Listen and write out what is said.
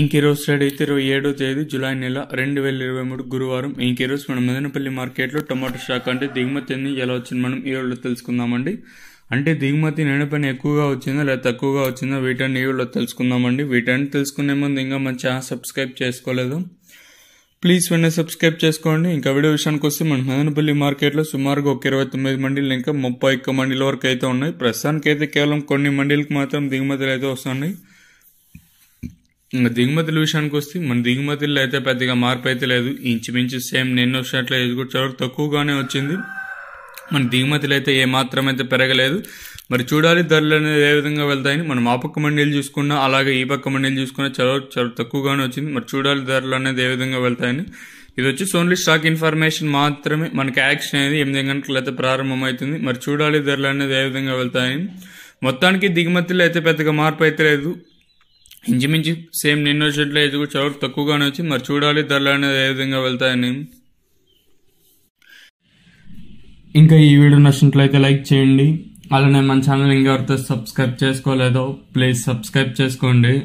ఇంకిరోజ్ state అయితే ఇరవై ఏడో తేదీ జూలై నెల రెండు వేల ఇరవై మూడు గురువారం ఇంకిరోజ్ మనం మదనపల్లి మార్కెట్లో టమాటో స్టాక్ అంటే దిగుమతి అని ఎలా వచ్చింది మనం ఈ రోజులో తెలుసుకుందామండి అంటే దిగుమతి నేనపైన ఎక్కువగా వచ్చిందా లేదా తక్కువగా వచ్చిందా వీటన్ని ఈ తెలుసుకుందామండి వీటన్ని తెలుసుకునే ముందు ఇంకా మన ఛానల్ సబ్స్క్రైబ్ చేసుకోలేదు ప్లీజ్ వెంటనే సబ్స్క్రైబ్ చేసుకోండి ఇంకా వీడియో విషయానికి వస్తే మన మదనపల్లి మార్కెట్లో సుమారుగా ఒక ఇరవై తొమ్మిది మండీలు ఇంకా ముప్పై ఒక్క మండీల వరకు అయితే ఉన్నాయి ప్రస్తుతానికి అయితే కేవలం కొన్ని మండీలకు మాత్రం దిగుమతులు అయితే వస్తున్నాయి ఇంకా దిగుమతుల విషయానికి వస్తే మన దిగుమతుల్లో అయితే పెద్దగా మార్పు అయితే లేదు ఇంచుమించు సేమ్ నిన్న వచ్చినట్లు ఎదుగుచ్చారు తక్కువగానే వచ్చింది మన దిగుమతులు అయితే ఏమాత్రం అయితే పెరగలేదు మరి చూడాలి ధరలు అనేది ఏ విధంగా వెళ్తాయని మనం ఆ పక్క మండీలు చూసుకున్నా అలాగే ఈ పక్క మండీలు చూసుకున్నా చాలా చాలా తక్కువగానే వచ్చింది మరి చూడాలి ధరలు అనేది ఏ విధంగా వెళ్తాయని ఇది వచ్చి ఓన్లీ స్టాక్ ఇన్ఫర్మేషన్ మాత్రమే మనకి యాక్షన్ అనేది ఎనిమిది గంటలు అయితే ప్రారంభమవుతుంది మరి చూడాలి ధరలు అనేది ఏ విధంగా వెళ్తాయని మొత్తానికి దిగుమతులు అయితే పెద్దగా మార్పు అయితే లేదు ఇంచుమించు సేమ్ నిన్న వచ్చినట్లే ఇది కూడా తక్కువగానే వచ్చి మరి చూడాలి ధరలు అనేది ఏ విధంగా వెళ్తాయని ఇంకా ఈ వీడియో నచ్చినట్లయితే లైక్ చేయండి అలానే మన ఛానల్ ఇంకా సబ్స్క్రైబ్ చేసుకోలేదో ప్లీజ్ సబ్స్క్రైబ్ చేసుకోండి